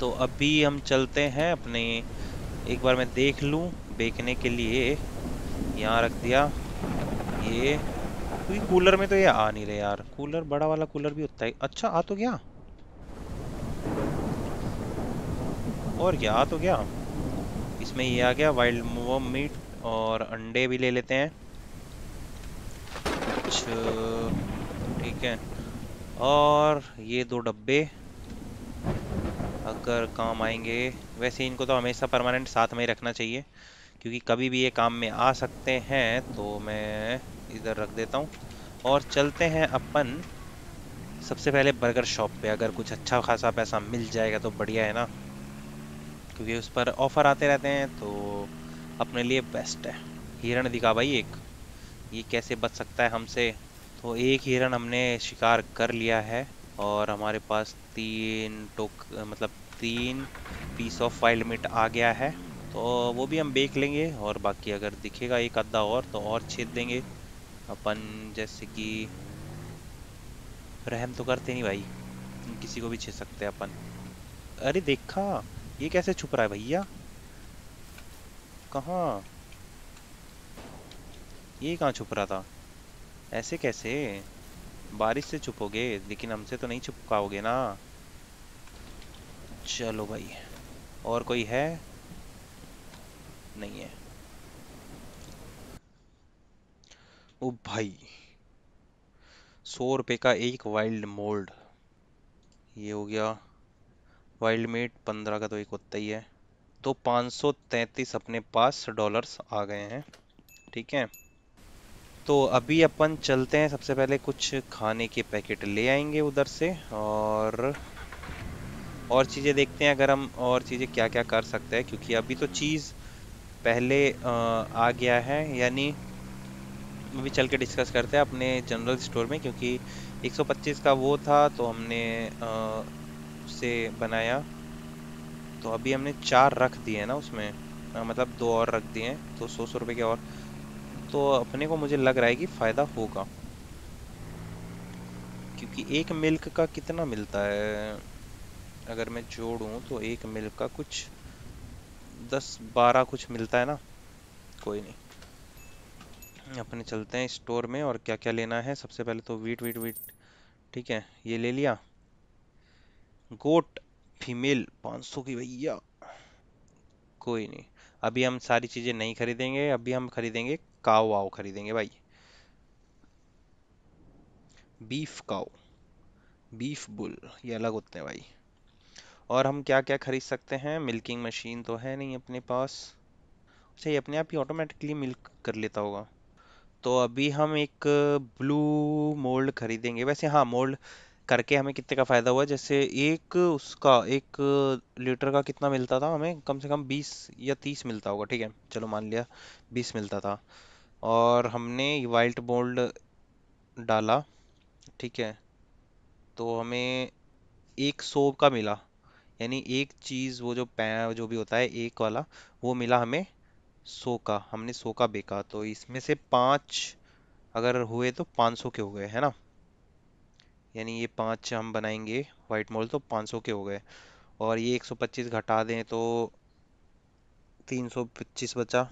तो अभी हम चलते हैं अपने एक बार मैं देख लूँ बेचने के लिए यहाँ रख दिया ये क्योंकि कूलर में तो ये आ नहीं रहे यार कूलर बड़ा वाला कूलर भी होता है अच्छा आ तो गया और क्या आ तो गया इसमें ये आ गया वाइल्ड मोम मीट और अंडे भी ले लेते हैं कुछ ठीक है और ये दो डब्बे कर काम आएंगे वैसे इनको तो हमेशा परमानेंट साथ में ही रखना चाहिए क्योंकि कभी भी ये काम में आ सकते हैं तो मैं इधर रख देता हूँ और चलते हैं अपन सबसे पहले बर्गर शॉप पे अगर कुछ अच्छा खासा पैसा मिल जाएगा तो बढ़िया है ना क्योंकि उस पर ऑफ़र आते रहते हैं तो अपने लिए बेस्ट है हिरण दिखा भाई एक ये कैसे बच सकता है हमसे तो एक हिरण हमने शिकार कर लिया है और हमारे पास तीन टोक मतलब तीन पीस ऑफ फाइल मिट आ गया है तो वो भी हम देख लेंगे और बाकी अगर दिखेगा एक अद्धा और तो और छेद देंगे अपन जैसे कि रहम तो करते नहीं भाई किसी को भी छेद सकते हैं अपन अरे देखा ये कैसे छुप रहा है भैया कहाँ ये कहाँ छुप रहा था ऐसे कैसे बारिश से छुपोगे लेकिन हमसे तो नहीं छुपकाओगे ना चलो भाई और कोई है नहीं है ओ भाई सौ रुपये का एक वाइल्ड मोल्ड ये हो गया वाइल्ड मेट पंद्रह का तो एक होता ही है तो पाँच सौ तैंतीस अपने पास डॉलर्स आ गए हैं ठीक है तो अभी अपन चलते हैं सबसे पहले कुछ खाने के पैकेट ले आएंगे उधर से और और चीज़ें देखते हैं अगर हम और चीज़ें क्या क्या कर सकते हैं क्योंकि अभी तो चीज़ पहले आ गया है यानी अभी चल के डिस्कस करते हैं अपने जनरल स्टोर में क्योंकि 125 का वो था तो हमने उसे बनाया तो अभी हमने चार रख दिए ना उसमें आ, मतलब दो और रख दिए तो सौ सौ रुपये के और तो अपने को मुझे लग रहा है कि फ़ायदा होगा क्योंकि एक मिल्क का कितना मिलता है अगर मैं जोड़ूँ तो एक मिल का कुछ दस बारह कुछ मिलता है ना कोई नहीं अपने चलते हैं स्टोर में और क्या क्या लेना है सबसे पहले तो वीट वीट वीट ठीक है ये ले लिया गोट फीमेल 500 की भैया कोई नहीं अभी हम सारी चीज़ें नहीं खरीदेंगे अभी हम खरीदेंगे काव वाव खरीदेंगे भाई बीफ काव बीफ बुल ये अलग होते हैं भाई और हम क्या क्या खरीद सकते हैं मिल्किंग मशीन तो है नहीं अपने पास अच्छा ये अपने आप ही ऑटोमेटिकली मिल्क कर लेता होगा तो अभी हम एक ब्लू मोल्ड खरीदेंगे वैसे हाँ मोल्ड करके हमें कितने का फ़ायदा हुआ जैसे एक उसका एक लीटर का कितना मिलता था हमें कम से कम बीस या तीस मिलता होगा ठीक है चलो मान लिया बीस मिलता था और हमने वाइल्ड मोल्ड डाला ठीक है तो हमें एक सौ का मिला यानी एक चीज़ वो जो जो भी होता है एक वाला वो मिला हमें सौ का हमने सौ का बेका तो इसमें से पाँच अगर हुए तो पाँच सौ के हो गए है ना यानी ये पाँच हम बनाएंगे वाइट मोल तो पाँच सौ के हो गए और ये एक सौ पच्चीस घटा दें तो तीन सौ पच्चीस बचा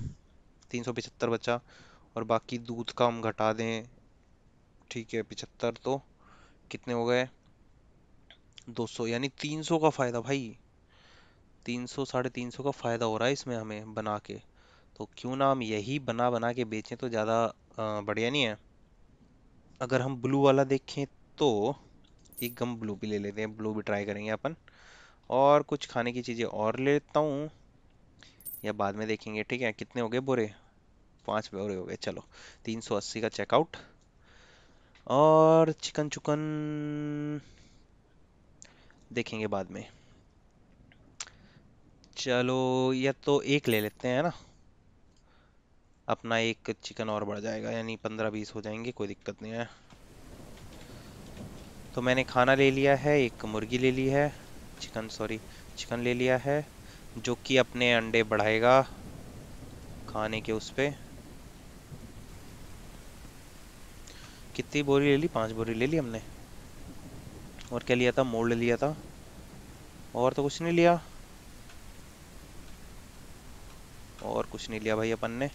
तीन सौ पचहत्तर बचा और बाकी दूध का हम घटा दें ठीक है पचहत्तर तो कितने हो गए 200 यानी 300 का फ़ायदा भाई 300 साढ़े तीन का फ़ायदा हो रहा है इसमें हमें बना के तो क्यों ना हम यही बना बना के बेचें तो ज़्यादा बढ़िया नहीं है अगर हम ब्लू वाला देखें तो एक गम ब्लू भी ले लेते हैं ब्लू भी ट्राई करेंगे अपन और कुछ खाने की चीज़ें और लेता हूँ या बाद में देखेंगे ठीक है कितने हो गए बोरे पाँच बोरे हो गए चलो तीन सौ अस्सी का चेकआउट और चिकन चुकन देखेंगे बाद में चलो ये तो एक ले लेते हैं ना अपना एक चिकन और बढ़ जाएगा यानी पंद्रह बीस हो जाएंगे कोई दिक्कत नहीं है तो मैंने खाना ले लिया है एक मुर्गी ले ली है चिकन सॉरी चिकन ले लिया है जो कि अपने अंडे बढ़ाएगा खाने के उस पर कितनी बोरी ले ली पांच बोरी ले ली हमने और क्या लिया था मोल्ड लिया था और तो कुछ नहीं लिया और कुछ नहीं लिया भाई अपन ने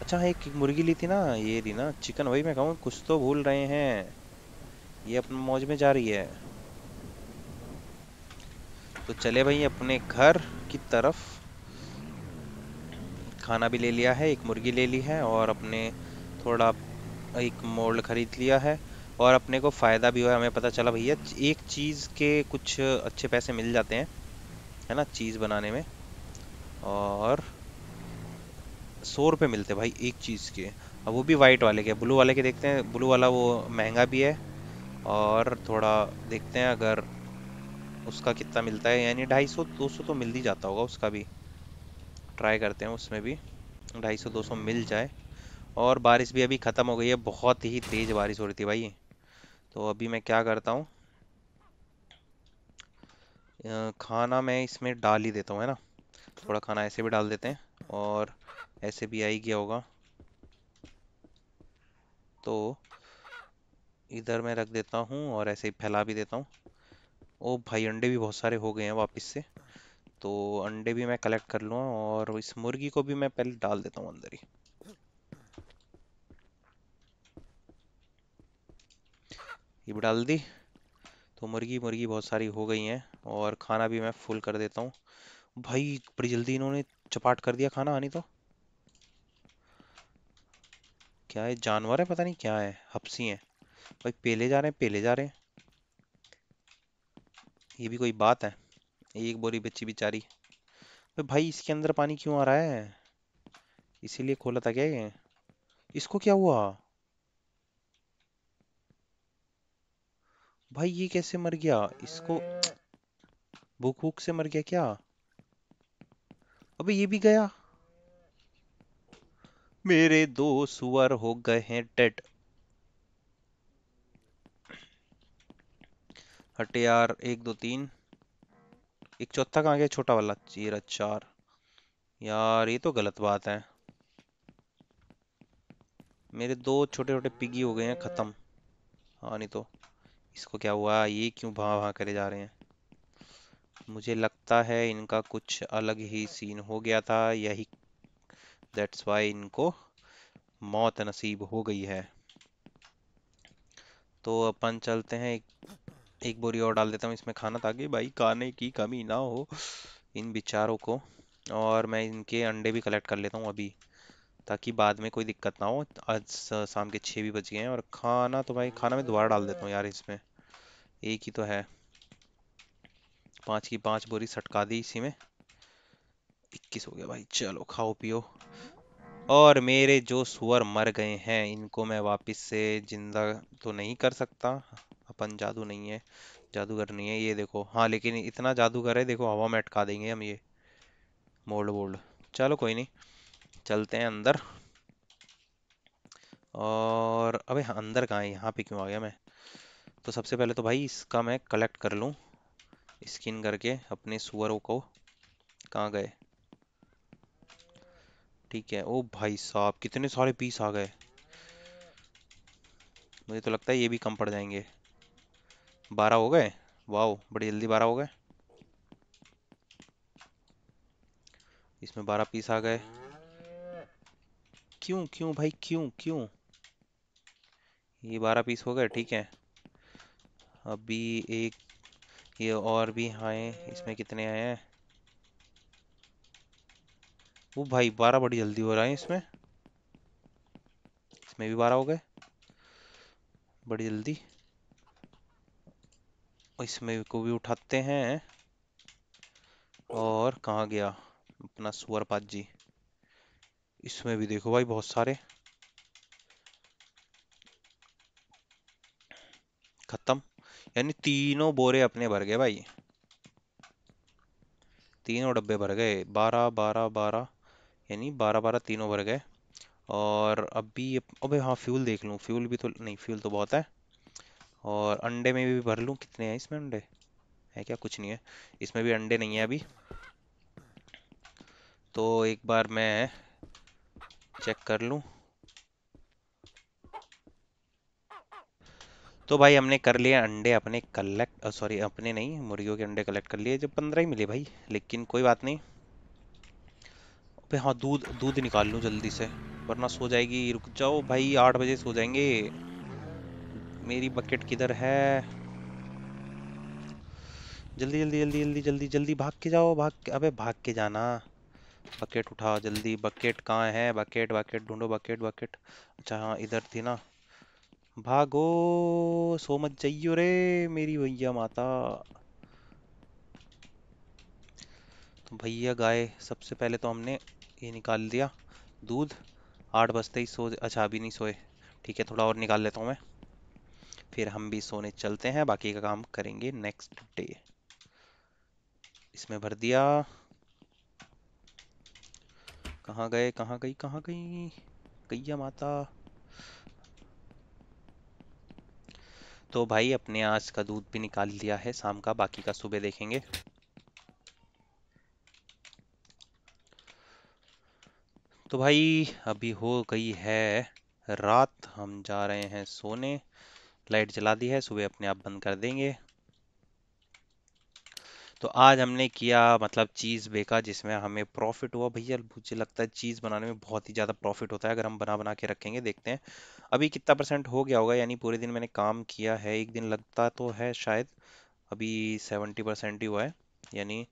अच्छा एक मुर्गी ली थी ना ये ली ना चिकन वही मैं कहूँ कुछ तो भूल रहे हैं ये अपन मौज में जा रही है तो चले भाई अपने घर की तरफ खाना भी ले लिया है एक मुर्गी ले ली है और अपने थोड़ा एक मोल्ड खरीद लिया है और अपने को फ़ायदा भी हुआ हमें पता चला भैया एक चीज़ के कुछ अच्छे पैसे मिल जाते हैं है ना चीज़ बनाने में और सौ रुपये मिलते भाई एक चीज़ के अब वो भी वाइट वाले के ब्लू वाले के देखते हैं ब्लू वाला वो महंगा भी है और थोड़ा देखते हैं अगर उसका कितना मिलता है यानी ढाई सौ दो सौ तो मिल ही जाता होगा उसका भी ट्राई करते हैं उसमें भी ढाई सौ दो सौ मिल जाए और बारिश भी अभी ख़त्म हो गई है बहुत ही तेज़ बारिश हो रही थी भाई तो अभी मैं क्या करता हूँ खाना मैं इसमें डाल ही देता हूँ है ना थोड़ा खाना ऐसे भी डाल देते हैं और ऐसे भी आ ही गया होगा तो इधर मैं रख देता हूँ और ऐसे ही फैला भी देता हूँ ओ भाई अंडे भी बहुत सारे हो गए हैं वापस से तो अंडे भी मैं कलेक्ट कर लूँ और इस मुर्गी को भी मैं पहले डाल देता हूँ अंदर ही ये भी डाल दी तो मुर्गी मुर्गी बहुत सारी हो गई हैं और खाना भी मैं फुल कर देता हूँ भाई बड़ी जल्दी इन्होंने चपाट कर दिया खाना आनी तो क्या है जानवर है पता नहीं क्या है हपसी हैं भाई पेले जा रहे हैं पेले जा रहे हैं ये भी कोई बात है एक बोरी बच्ची बेचारी तो भाई इसके अंदर पानी क्यों आ रहा है इसीलिए खोला था क्या ये इसको क्या हुआ भाई ये कैसे मर गया इसको भूख भूख से मर गया क्या अबे ये भी गया मेरे दो सुअर हो गए हैं डेड हटे यार एक दो तीन एक चौथा कहाँ गया छोटा वाला चीरा चार यार ये तो गलत बात है मेरे दो छोटे छोटे पिगी हो गए हैं खत्म हाँ नहीं तो इसको क्या हुआ ये क्यों भाँ भाँ करे जा रहे हैं मुझे लगता है इनका कुछ अलग ही सीन हो गया था यही दैट्स वाई इनको मौत नसीब हो गई है तो अपन चलते हैं एक, एक बोरी और डाल देता हूँ इसमें खाना ताकि भाई खाने की कमी ना हो इन बिचारों को और मैं इनके अंडे भी कलेक्ट कर लेता हूँ अभी ताकि बाद में कोई दिक्कत ना हो आज शाम के छः भी बज गए हैं और खाना तो भाई खाना मैं दोबारा डाल देता हूँ यार इसमें एक ही तो है पांच की पांच बोरी सटका दी इसी में इक्कीस हो गया भाई चलो खाओ पियो और मेरे जो सुअर मर गए हैं इनको मैं वापस से जिंदा तो नहीं कर सकता अपन जादू नहीं है जादूगर नहीं है ये देखो हाँ लेकिन इतना जादूगर है देखो हवा में अटका देंगे हम ये मोल्ड वोल्ड चलो कोई नहीं चलते हैं अंदर और अबे हाँ, अंदर कहाँ यहाँ पे क्यों आ गया मैं तो सबसे पहले तो भाई इसका मैं कलेक्ट कर लूँ स्किन करके अपने सुअरों को कहाँ गए ठीक है ओ भाई साहब कितने सारे पीस आ गए मुझे तो लगता है ये भी कम पड़ जाएंगे बारह हो गए वाह बड़ी जल्दी बारह हो गए इसमें बारह पीस आ गए क्यों क्यों भाई क्यों क्यों ये बारह पीस हो गए ठीक है अभी एक ये और भी आए इसमें कितने आए हैं वो भाई बारह बड़ी जल्दी हो रहा है इसमें इसमें भी बारह हो गए बड़ी जल्दी इसमें को भी उठाते हैं और कहाँ गया अपना सुअरपात जी इसमें भी देखो भाई बहुत सारे यानी तीनों बोरे अपने भर गए भाई तीनों डब्बे भर गए बारह बारह बारह यानी बारह बारह तीनों भर गए और अभी अबे हाँ फ्यूल देख लूँ फ्यूल भी तो नहीं फ्यूल तो बहुत है और अंडे में भी भर लूँ कितने हैं इसमें अंडे है क्या कुछ नहीं है इसमें भी अंडे नहीं है अभी तो एक बार मैं चेक कर लूँ तो भाई हमने कर लिए अंडे अपने कलेक्ट सॉरी अपने नहीं मुर्गियों के अंडे कलेक्ट कर लिए जो पंद्रह ही मिले भाई लेकिन कोई बात नहीं हाँ दूध दूध निकाल लूँ जल्दी से वरना सो जाएगी रुक जाओ भाई आठ बजे सो जाएंगे मेरी बकेट किधर है जल्दी जल्दी जल्दी जल्दी जल्दी जल्दी भाग के जाओ भाग के अबे भाग के जाना बकेट उठाओ जल्दी बकेट कहाँ है बकेट बकेट ढूंढो बकेट बकेट अच्छा हाँ इधर थी ना भागो सो मत जइयो रे मेरी भैया माता तो भैया गाय सबसे पहले तो हमने ये निकाल दिया दूध आठ बजते ही सो अच्छा अभी नहीं सोए ठीक है थोड़ा और निकाल लेता हूँ मैं फिर हम भी सोने चलते हैं बाकी का काम करेंगे नेक्स्ट डे इसमें भर दिया कहाँ गए कहाँ गई कहाँ गई गैया माता तो भाई अपने आज का दूध भी निकाल लिया है शाम का बाकी का सुबह देखेंगे तो भाई अभी हो गई है रात हम जा रहे हैं सोने लाइट जला दी है सुबह अपने आप बंद कर देंगे तो आज हमने किया मतलब चीज़ बेका जिसमें हमें प्रॉफिट हुआ भैया मुझे लगता है चीज़ बनाने में बहुत ही ज़्यादा प्रॉफिट होता है अगर हम बना बना के रखेंगे देखते हैं अभी कितना परसेंट हो गया होगा यानी पूरे दिन मैंने काम किया है एक दिन लगता तो है शायद अभी सेवेंटी परसेंट ही हुआ है यानी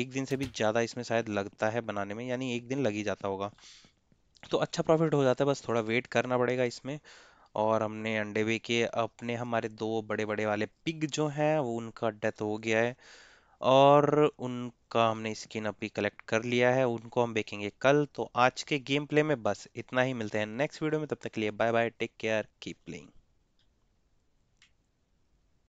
एक दिन से भी ज़्यादा इसमें शायद लगता है बनाने में यानी एक दिन लग ही जाता होगा तो अच्छा प्रॉफिट हो जाता है बस थोड़ा वेट करना पड़ेगा इसमें और हमने अंडे के अपने हमारे दो बड़े बड़े वाले पिग जो हैं वो उनका डेथ हो गया है और उनका हमने स्किन अभी कलेक्ट कर लिया है उनको हम देखेंगे कल तो आज के गेम प्ले में बस इतना ही मिलते हैं नेक्स्ट वीडियो में तब तक के लिए bye bye take care keep playing